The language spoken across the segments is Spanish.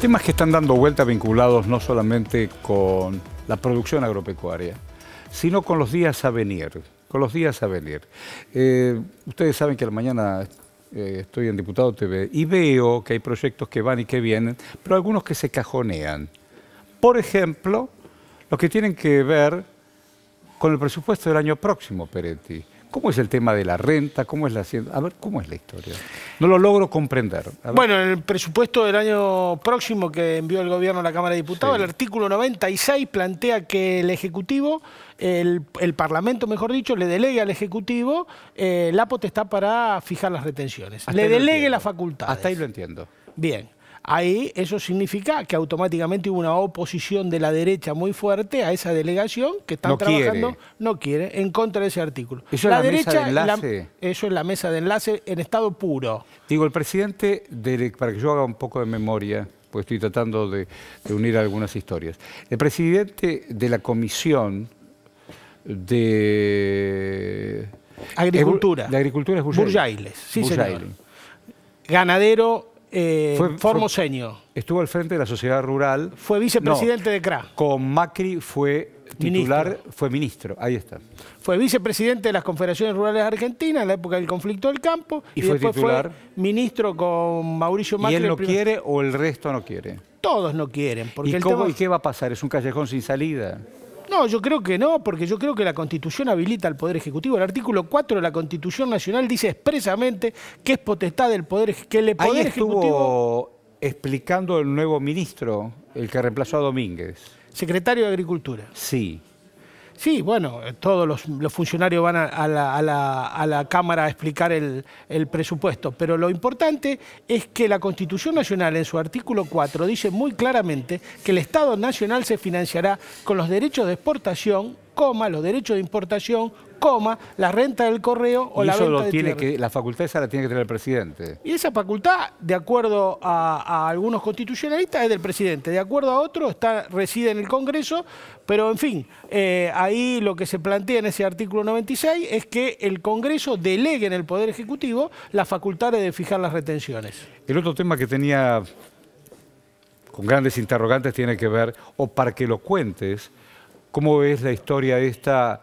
Temas que están dando vuelta vinculados no solamente con la producción agropecuaria, sino con los días a venir. Con los días a venir. Eh, ustedes saben que la mañana eh, estoy en Diputado TV y veo que hay proyectos que van y que vienen, pero algunos que se cajonean. Por ejemplo, los que tienen que ver con el presupuesto del año próximo, Peretti. ¿Cómo es el tema de la renta? ¿Cómo es la hacienda? A ver, ¿cómo es la historia? No lo logro comprender. Bueno, en el presupuesto del año próximo que envió el gobierno a la Cámara de Diputados, el artículo 96 plantea que el Ejecutivo, el, Parlamento, mejor dicho, le delegue al Ejecutivo eh, la potestad para fijar las retenciones. le delegue la facultad. Hasta ahí lo entiendo. Bien ahí eso significa que automáticamente hubo una oposición de la derecha muy fuerte a esa delegación que están no trabajando, quiere. no quiere, en contra de ese artículo. Eso es la mesa de enlace. eso es la mesa de enlace en estado puro. Digo, el presidente, para que yo haga un poco de memoria, pues estoy tratando de, unir algunas historias. El presidente de la comisión de... Agricultura. De agricultura es Burjailes. sí, señor. Ganadero eh, fue, Formoseño. estuvo al frente de la sociedad rural. Fue vicepresidente de CRA. Con Macri fue titular, fue ministro, ahí está. Fue vicepresidente de las Confederaciones Rurales Argentinas en la época del conflicto del campo. Y, fue titular. ministro con Mauricio Macri. ¿Y él quiere o el resto no quiere? Todos no quieren. ¿Y qué va a pasar? ¿Es un callejón sin salida? No, yo creo que no, porque yo creo que la Constitución habilita al Poder Ejecutivo. El artículo 4 de la Constitución Nacional dice expresamente que es potestad del Poder, que el Poder estuvo explicando el nuevo ministro, el que reemplazó a Domínguez. Secretario de Agricultura. Sí. Sí, bueno, eh, todos los, funcionarios van a, la, Cámara a explicar el, el, presupuesto, pero lo importante es que la Constitución Nacional en su artículo 4 dice muy claramente que el Estado Nacional se financiará con los derechos de exportación coma, los derechos de importación, coma, la renta del correo o la lo tiene que La facultad esa la tiene que tener el presidente. Y esa facultad, de acuerdo a, algunos constitucionalistas, es del presidente. De acuerdo a otros, reside en el Congreso. Pero, en fin, eh, ahí lo que se plantea en ese artículo 96 es que el Congreso delegue en el Poder Ejecutivo la facultad de fijar las retenciones. El otro tema que tenía con grandes interrogantes tiene que ver, o para que lo cuentes, ¿Cómo ves la historia esta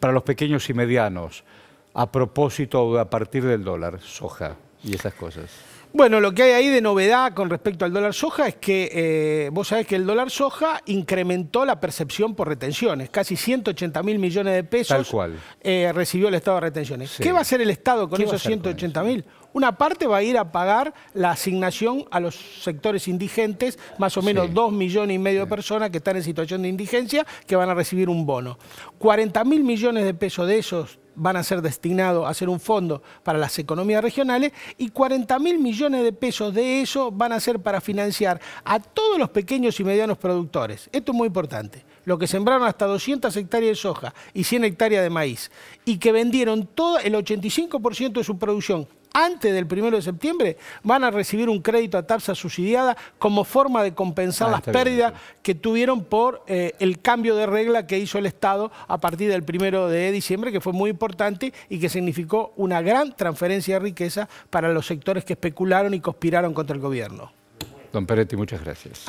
para los pequeños y medianos a propósito o a partir del dólar, soja y esas cosas? Bueno, lo que hay ahí de novedad con respecto al dólar soja es que eh, vos sabés que el dólar soja incrementó la percepción por retenciones. Casi 180 mil millones de pesos cual. Eh, recibió el Estado de retenciones. ¿Qué va a hacer el Estado con esos 180 mil? Una parte va a ir a pagar la asignación a los sectores indigentes, más o menos dos 2 millones y medio de personas que están en situación de indigencia, que van a recibir un bono. 40 mil millones de pesos de esos van a ser destinados a ser un fondo para las economías regionales y 40 mil millones de pesos de eso van a ser para financiar a todos los pequeños y medianos productores. Esto es muy importante. Lo que sembraron hasta 200 hectáreas de soja y 100 hectáreas de maíz y que vendieron todo el 85% de su producción antes del primero de septiembre van a recibir un crédito a tasa subsidiada como forma de compensar ah, las pérdidas que tuvieron por eh, el cambio de regla que hizo el Estado a partir del primero de diciembre, que fue muy importante y que significó una gran transferencia de riqueza para los sectores que especularon y conspiraron contra el gobierno. Don Peretti, muchas gracias.